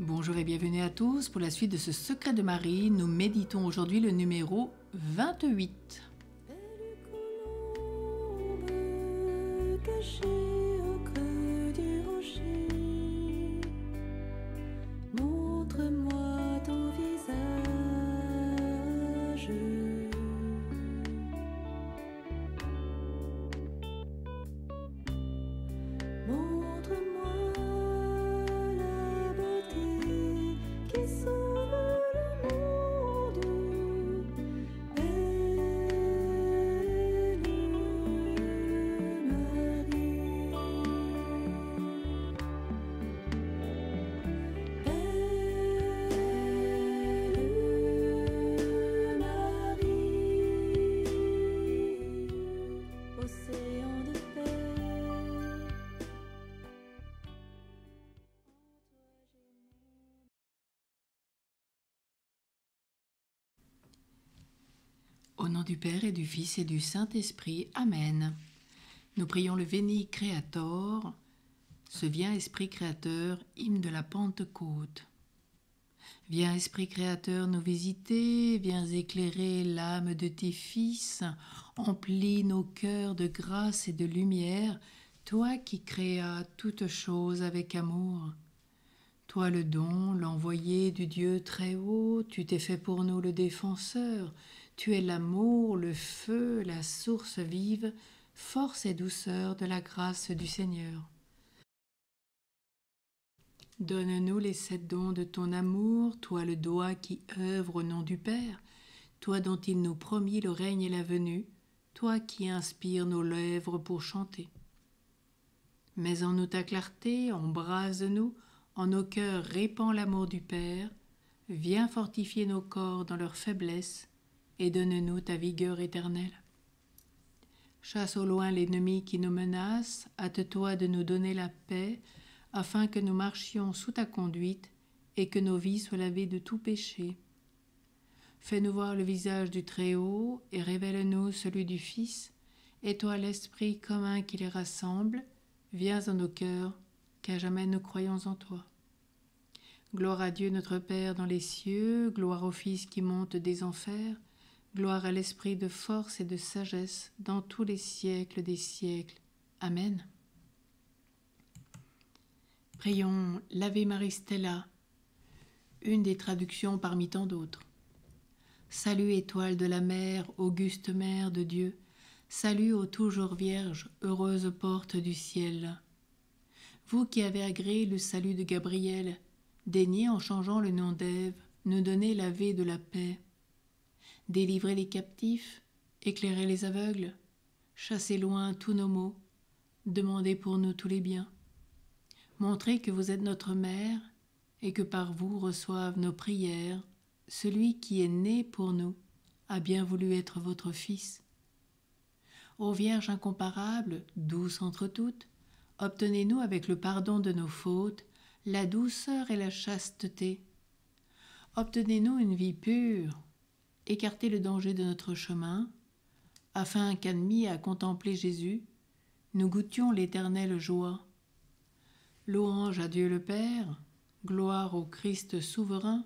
Bonjour et bienvenue à tous pour la suite de ce secret de Marie. Nous méditons aujourd'hui le numéro 28. Montre-moi du Père et du Fils et du Saint-Esprit. Amen. Nous prions le Veni Creator, ce Viens Esprit Créateur, hymne de la Pentecôte. Viens Esprit Créateur nous visiter, viens éclairer l'âme de tes fils, emplis nos cœurs de grâce et de lumière, toi qui créas toutes choses avec amour. Toi le don, l'envoyé du Dieu très haut, tu t'es fait pour nous le défenseur, tu es l'amour, le feu, la source vive, force et douceur de la grâce du Seigneur. Donne-nous les sept dons de ton amour, toi le doigt qui œuvre au nom du Père, toi dont il nous promit le règne et la venue, toi qui inspires nos lèvres pour chanter. Mets en nous ta clarté, embrase-nous, en nos cœurs répand l'amour du Père, viens fortifier nos corps dans leur faiblesse, et donne-nous ta vigueur éternelle. Chasse au loin l'ennemi qui nous menace, hâte-toi de nous donner la paix, afin que nous marchions sous ta conduite et que nos vies soient lavées de tout péché. Fais-nous voir le visage du Très-Haut et révèle-nous celui du Fils, et toi l'Esprit commun qui les rassemble, viens en nos cœurs, car jamais nous croyons en toi. Gloire à Dieu notre Père dans les cieux, gloire au Fils qui monte des enfers, Gloire à l'Esprit de force et de sagesse dans tous les siècles des siècles. Amen. Prions l'Ave Maristella, une des traductions parmi tant d'autres. Salut étoile de la mer, auguste mère de Dieu, salut ô toujours vierge, heureuse porte du ciel. Vous qui avez agréé le salut de Gabriel, daignez en changeant le nom d'Ève, nous donner l'Ave de la paix délivrer les captifs, éclairer les aveugles, chasser loin tous nos maux, demandez pour nous tous les biens. Montrez que vous êtes notre mère et que par vous reçoivent nos prières celui qui est né pour nous a bien voulu être votre Fils. Ô Vierge incomparable, douce entre toutes, obtenez-nous avec le pardon de nos fautes la douceur et la chasteté. Obtenez-nous une vie pure, écarter le danger de notre chemin, afin qu'admis à contempler Jésus, nous goûtions l'éternelle joie. Louange à Dieu le Père, gloire au Christ souverain,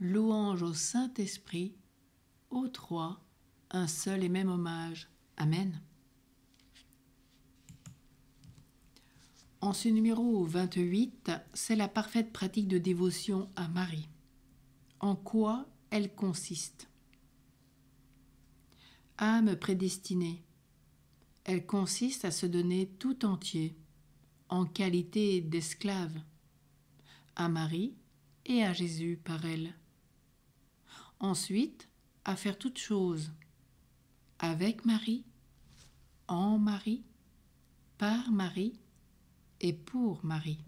louange au Saint-Esprit, aux trois, un seul et même hommage. Amen. En ce numéro 28, c'est la parfaite pratique de dévotion à Marie. En quoi elle consiste. à me prédestiner. elle consiste à se donner tout entier, en qualité d'esclave, à Marie et à Jésus par elle. Ensuite, à faire toutes choses, avec Marie, en Marie, par Marie et pour Marie.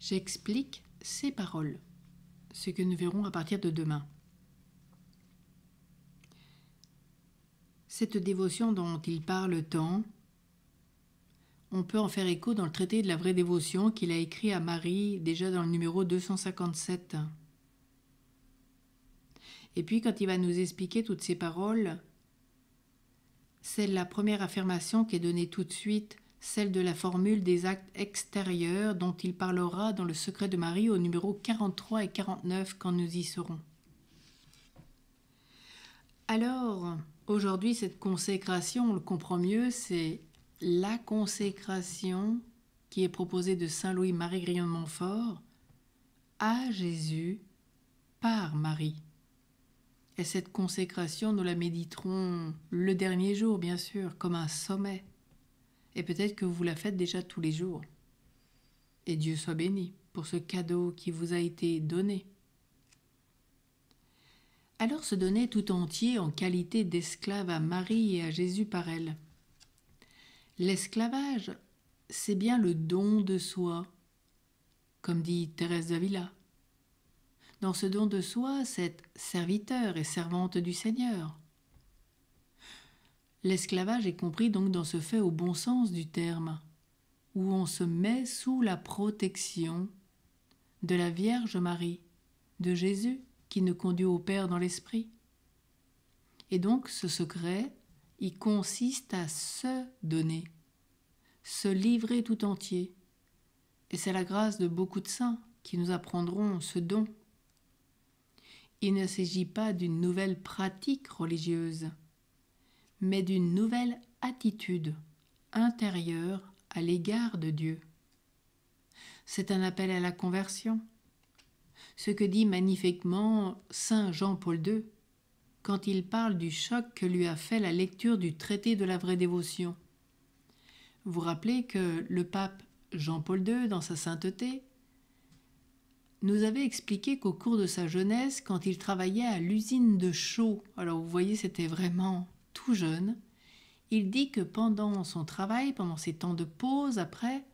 J'explique ces paroles ce que nous verrons à partir de demain. Cette dévotion dont il parle tant, on peut en faire écho dans le traité de la vraie dévotion qu'il a écrit à Marie déjà dans le numéro 257. Et puis quand il va nous expliquer toutes ces paroles, c'est la première affirmation qui est donnée tout de suite celle de la formule des actes extérieurs dont il parlera dans le secret de Marie au numéro 43 et 49 quand nous y serons. Alors, aujourd'hui, cette consécration, on le comprend mieux, c'est la consécration qui est proposée de Saint Louis-Marie Grillon de Montfort à Jésus par Marie. Et cette consécration, nous la méditerons le dernier jour, bien sûr, comme un sommet. Et peut-être que vous la faites déjà tous les jours. Et Dieu soit béni pour ce cadeau qui vous a été donné. Alors se donner tout entier en qualité d'esclave à Marie et à Jésus par elle. L'esclavage, c'est bien le don de soi, comme dit Thérèse d'Avila. Dans ce don de soi, c'est serviteur et servante du Seigneur. L'esclavage est compris donc dans ce fait au bon sens du terme, où on se met sous la protection de la Vierge Marie, de Jésus qui nous conduit au Père dans l'Esprit. Et donc ce secret, il consiste à se donner, se livrer tout entier. Et c'est la grâce de beaucoup de saints qui nous apprendront ce don. Il ne s'agit pas d'une nouvelle pratique religieuse mais d'une nouvelle attitude intérieure à l'égard de Dieu. C'est un appel à la conversion, ce que dit magnifiquement Saint Jean-Paul II quand il parle du choc que lui a fait la lecture du traité de la vraie dévotion. Vous rappelez que le pape Jean-Paul II, dans sa sainteté, nous avait expliqué qu'au cours de sa jeunesse, quand il travaillait à l'usine de chaux, alors vous voyez, c'était vraiment jeune, il dit que pendant son travail, pendant ses temps de pause, après,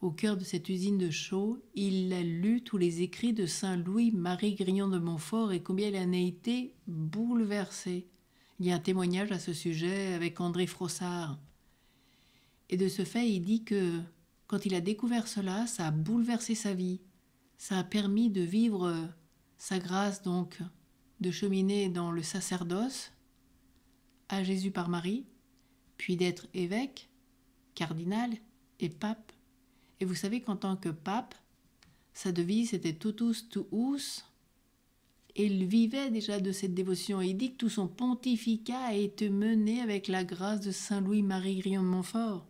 au cœur de cette usine de chaux, il a lu tous les écrits de Saint Louis-Marie Grignon de Montfort et combien il en a été bouleversé. Il y a un témoignage à ce sujet avec André Frossard. Et de ce fait, il dit que quand il a découvert cela, ça a bouleversé sa vie. Ça a permis de vivre sa grâce, donc, de cheminer dans le sacerdoce, à Jésus par Marie, puis d'être évêque, cardinal et pape. Et vous savez qu'en tant que pape, sa devise était « totus tuus. Et il vivait déjà de cette dévotion. Il dit que tout son pontificat a été mené avec la grâce de Saint Louis-Marie Grillon de Montfort.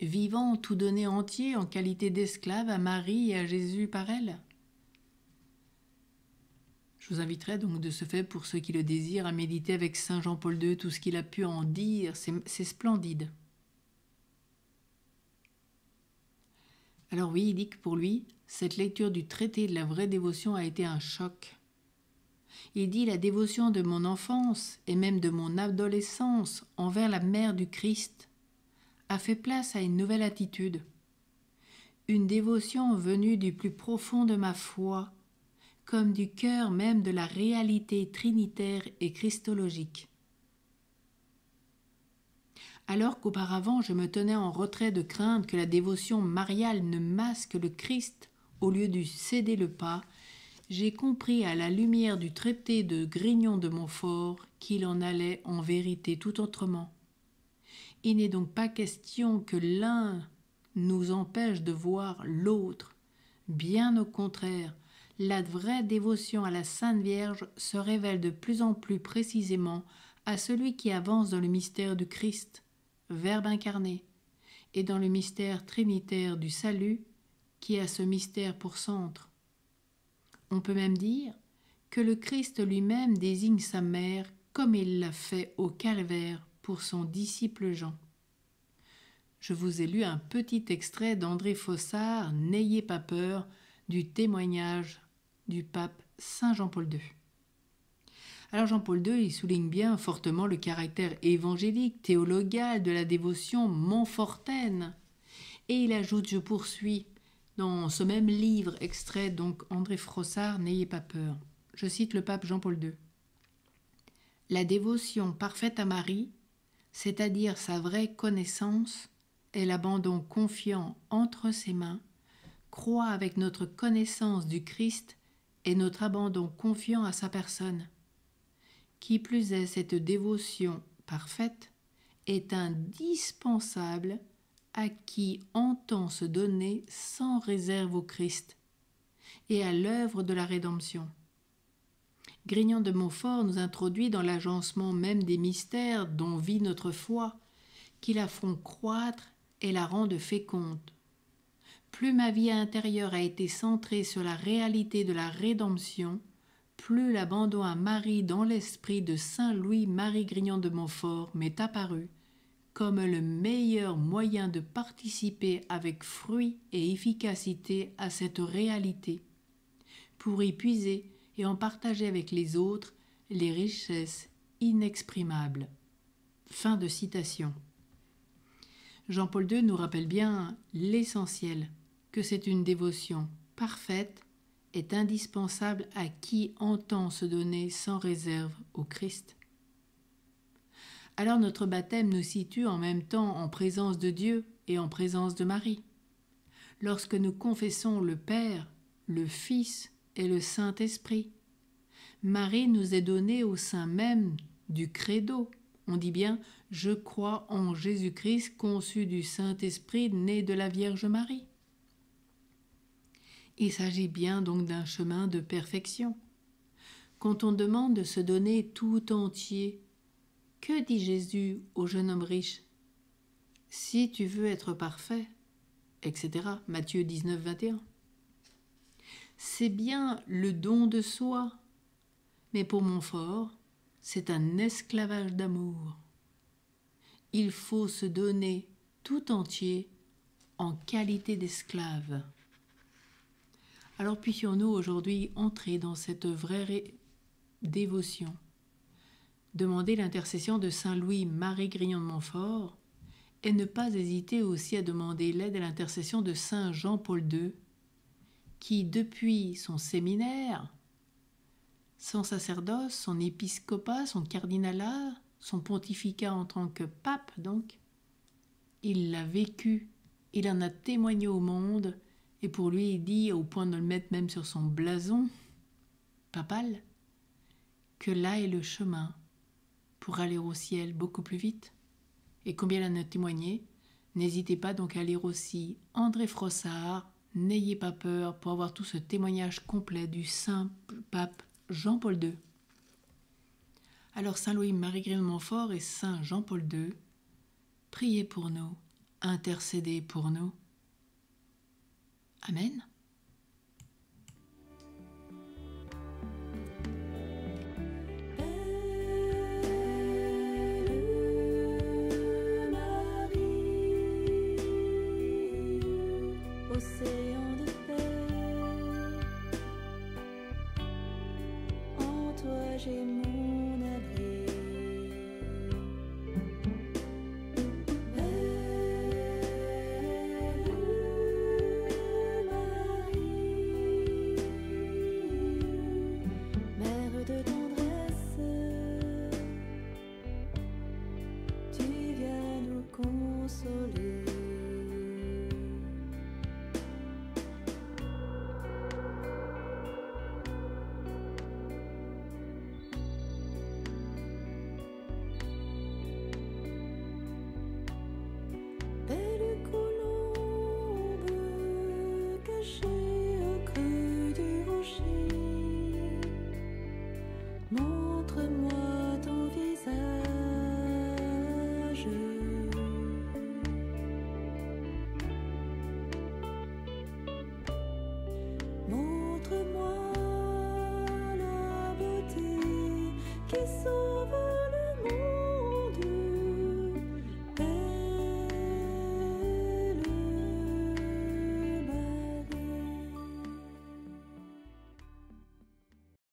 Vivant, tout donné entier en qualité d'esclave à Marie et à Jésus par elle. Je vous inviterai donc de ce fait, pour ceux qui le désirent, à méditer avec Saint Jean-Paul II tout ce qu'il a pu en dire. C'est splendide. Alors oui, il dit que pour lui, cette lecture du traité de la vraie dévotion a été un choc. Il dit la dévotion de mon enfance et même de mon adolescence envers la mère du Christ a fait place à une nouvelle attitude, une dévotion venue du plus profond de ma foi comme du cœur même de la réalité trinitaire et christologique. Alors qu'auparavant je me tenais en retrait de crainte que la dévotion mariale ne masque le Christ au lieu de céder le pas, j'ai compris à la lumière du traité de Grignon de Montfort qu'il en allait en vérité tout autrement. Il n'est donc pas question que l'un nous empêche de voir l'autre, bien au contraire, la vraie dévotion à la Sainte Vierge se révèle de plus en plus précisément à celui qui avance dans le mystère du Christ, Verbe incarné, et dans le mystère trinitaire du salut, qui a ce mystère pour centre. On peut même dire que le Christ lui-même désigne sa mère comme il l'a fait au calvaire pour son disciple Jean. Je vous ai lu un petit extrait d'André Fossard, N'ayez pas peur, du témoignage du pape Saint Jean-Paul II. Alors Jean-Paul II, il souligne bien fortement le caractère évangélique, théologal de la dévotion montfortaine. Et il ajoute, je poursuis, dans ce même livre, extrait donc André Frossard, N'ayez pas peur. Je cite le pape Jean-Paul II. La dévotion parfaite à Marie, c'est-à-dire sa vraie connaissance, et l'abandon confiant entre ses mains, croit avec notre connaissance du Christ et notre abandon confiant à sa personne. Qui plus est, cette dévotion parfaite est indispensable à qui entend se donner sans réserve au Christ et à l'œuvre de la rédemption. Grignon de Montfort nous introduit dans l'agencement même des mystères dont vit notre foi, qui la font croître et la rendent féconde. Plus ma vie intérieure a été centrée sur la réalité de la rédemption, plus l'abandon à Marie dans l'esprit de Saint Louis-Marie Grignon de Montfort m'est apparu comme le meilleur moyen de participer avec fruit et efficacité à cette réalité, pour y puiser et en partager avec les autres les richesses inexprimables. Fin de citation. Jean-Paul II nous rappelle bien l'essentiel que c'est une dévotion parfaite, est indispensable à qui entend se donner sans réserve au Christ. Alors notre baptême nous situe en même temps en présence de Dieu et en présence de Marie. Lorsque nous confessons le Père, le Fils et le Saint-Esprit, Marie nous est donnée au sein même du credo. On dit bien Je crois en Jésus-Christ conçu du Saint-Esprit né de la Vierge Marie. Il s'agit bien donc d'un chemin de perfection. Quand on demande de se donner tout entier, que dit Jésus au jeune homme riche Si tu veux être parfait, etc. Matthieu 19, 21. C'est bien le don de soi, mais pour Montfort, c'est un esclavage d'amour. Il faut se donner tout entier en qualité d'esclave. Alors puissions-nous aujourd'hui entrer dans cette vraie dévotion, demander l'intercession de Saint Louis Marie Grignon de Montfort et ne pas hésiter aussi à demander l'aide à l'intercession de Saint Jean-Paul II, qui depuis son séminaire, son sacerdoce, son épiscopat, son cardinalat, son pontificat en tant que pape donc, il l'a vécu, il en a témoigné au monde, et pour lui, il dit, au point de le mettre même sur son blason papal, que là est le chemin pour aller au ciel beaucoup plus vite. Et combien en a témoigné N'hésitez pas donc à lire aussi André Frossard, N'ayez pas peur, pour avoir tout ce témoignage complet du saint pape Jean-Paul II. Alors Saint Louis-Marie de montfort et Saint Jean-Paul II, priez pour nous, intercédez pour nous. Amen.